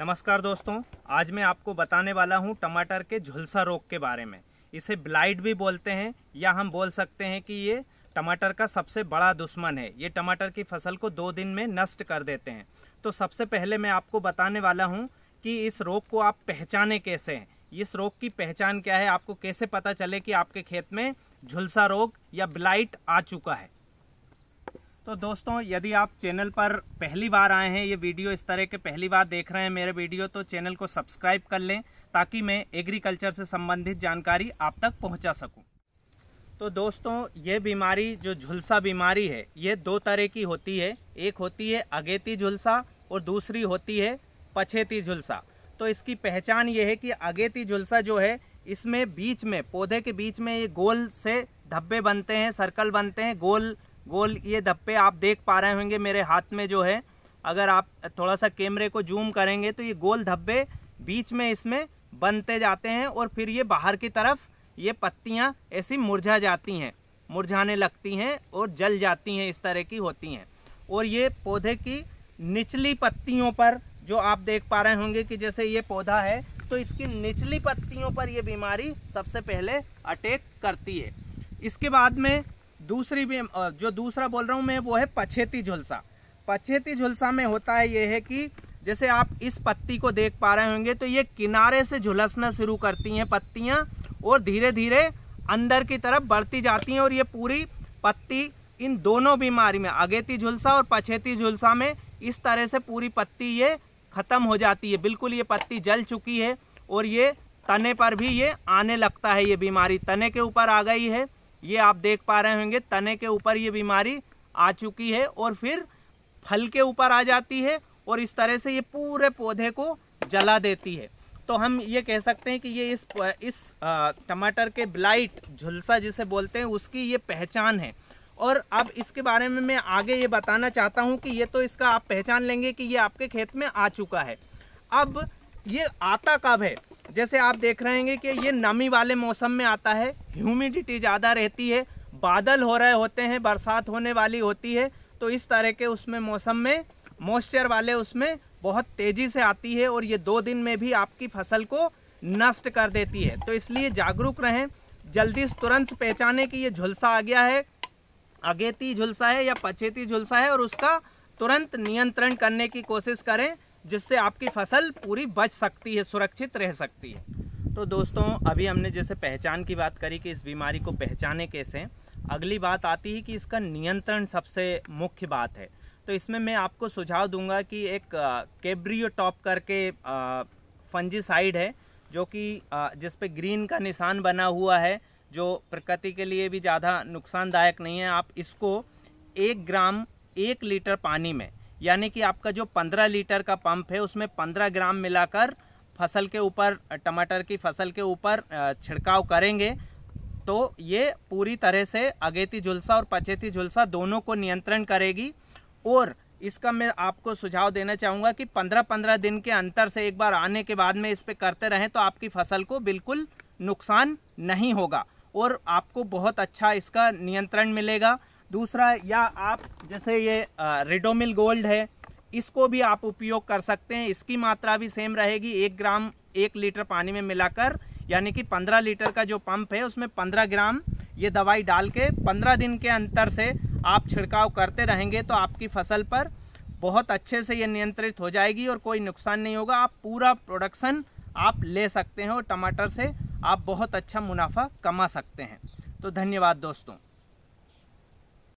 नमस्कार दोस्तों आज मैं आपको बताने वाला हूं टमाटर के झुलसा रोग के बारे में इसे ब्लाइट भी बोलते हैं या हम बोल सकते हैं कि ये टमाटर का सबसे बड़ा दुश्मन है ये टमाटर की फसल को दो दिन में नष्ट कर देते हैं तो सबसे पहले मैं आपको बताने वाला हूँ कि इस रोग को आप पहचाने कैसे हैं इस रोग की पहचान क्या है आपको कैसे पता चले कि आपके खेत में झुलसा रोग या ब्लाइट आ चुका है तो दोस्तों यदि आप चैनल पर पहली बार आए हैं ये वीडियो इस तरह के पहली बार देख रहे हैं मेरे वीडियो तो चैनल को सब्सक्राइब कर लें ताकि मैं एग्रीकल्चर से संबंधित जानकारी आप तक पहुंचा सकूं। तो दोस्तों ये बीमारी जो झुलसा बीमारी है ये दो तरह की होती है एक होती है अगेती झुलसा और दूसरी होती है पछेती झुलसा तो इसकी पहचान ये है कि अगेती झुलसा जो है इसमें बीच में पौधे के बीच में ये गोल से धब्बे बनते हैं सर्कल बनते हैं गोल गोल ये धप्पे आप देख पा रहे होंगे मेरे हाथ में जो है अगर आप थोड़ा सा कैमरे को जूम करेंगे तो ये गोल धब्बे बीच में इसमें बनते जाते हैं और फिर ये बाहर की तरफ ये पत्तियाँ ऐसी मुरझा जाती हैं मुरझाने लगती हैं और जल जाती हैं इस तरह की होती हैं और ये पौधे की निचली पत्तियों पर जो आप देख पा रहे होंगे कि जैसे ये पौधा है तो इसकी निचली पत्तियों पर ये बीमारी सबसे पहले अटैक करती है इसके बाद में दूसरी भी जो दूसरा बोल रहा हूँ मैं वो है पछेती झुलसा पछेती झुलसा में होता है ये है कि जैसे आप इस पत्ती को देख पा रहे होंगे तो ये किनारे से झुलसना शुरू करती हैं पत्तियाँ और धीरे धीरे अंदर की तरफ बढ़ती जाती हैं और ये पूरी पत्ती इन दोनों बीमारी में अगेती झुलसा और पछेती झुलसा में इस तरह से पूरी पत्ती ये ख़त्म हो जाती है बिल्कुल ये पत्ती जल चुकी है और ये तने पर भी ये आने लगता है ये बीमारी तने के ऊपर आ गई है ये आप देख पा रहे होंगे तने के ऊपर ये बीमारी आ चुकी है और फिर फल के ऊपर आ जाती है और इस तरह से ये पूरे पौधे को जला देती है तो हम ये कह सकते हैं कि ये इस इस टमाटर के ब्लाइट झुलसा जिसे बोलते हैं उसकी ये पहचान है और अब इसके बारे में मैं आगे ये बताना चाहता हूँ कि ये तो इसका आप पहचान लेंगे कि ये आपके खेत में आ चुका है अब ये आता कब है जैसे आप देख रहे हैं कि ये नमी वाले मौसम में आता है ह्यूमिडिटी ज़्यादा रहती है बादल हो रहे होते हैं बरसात होने वाली होती है तो इस तरह के उसमें मौसम में मॉइस्चर वाले उसमें बहुत तेज़ी से आती है और ये दो दिन में भी आपकी फसल को नष्ट कर देती है तो इसलिए जागरूक रहें जल्दी तुरंत पहचाने कि ये झुलसा आ गया है अगेती झुलसा है या पचेती झुलसा है और उसका तुरंत नियंत्रण करने की कोशिश करें जिससे आपकी फसल पूरी बच सकती है सुरक्षित रह सकती है तो दोस्तों अभी हमने जैसे पहचान की बात करी कि इस बीमारी को पहचाने कैसे अगली बात आती है कि इसका नियंत्रण सबसे मुख्य बात है तो इसमें मैं आपको सुझाव दूंगा कि एक केब्रियो टॉप करके फंजीसाइड है जो कि जिस पे ग्रीन का निशान बना हुआ है जो प्रकृति के लिए भी ज़्यादा नुकसानदायक नहीं है आप इसको एक ग्राम एक लीटर पानी में यानी कि आपका जो पंद्रह लीटर का पंप है उसमें पंद्रह ग्राम मिलाकर फसल के ऊपर टमाटर की फसल के ऊपर छिड़काव करेंगे तो ये पूरी तरह से अगेती झुलसा और पचेती झुलसा दोनों को नियंत्रण करेगी और इसका मैं आपको सुझाव देना चाहूँगा कि पंद्रह पंद्रह दिन के अंतर से एक बार आने के बाद में इस पर करते रहें तो आपकी फसल को बिल्कुल नुकसान नहीं होगा और आपको बहुत अच्छा इसका नियंत्रण मिलेगा दूसरा या आप जैसे ये रिडोमिल गोल्ड है इसको भी आप उपयोग कर सकते हैं इसकी मात्रा भी सेम रहेगी एक ग्राम एक लीटर पानी में मिलाकर यानी कि पंद्रह लीटर का जो पंप है उसमें पंद्रह ग्राम ये दवाई डाल के पंद्रह दिन के अंतर से आप छिड़काव करते रहेंगे तो आपकी फसल पर बहुत अच्छे से ये नियंत्रित हो जाएगी और कोई नुकसान नहीं होगा आप पूरा प्रोडक्शन आप ले सकते हैं और टमाटर से आप बहुत अच्छा मुनाफा कमा सकते हैं तो धन्यवाद दोस्तों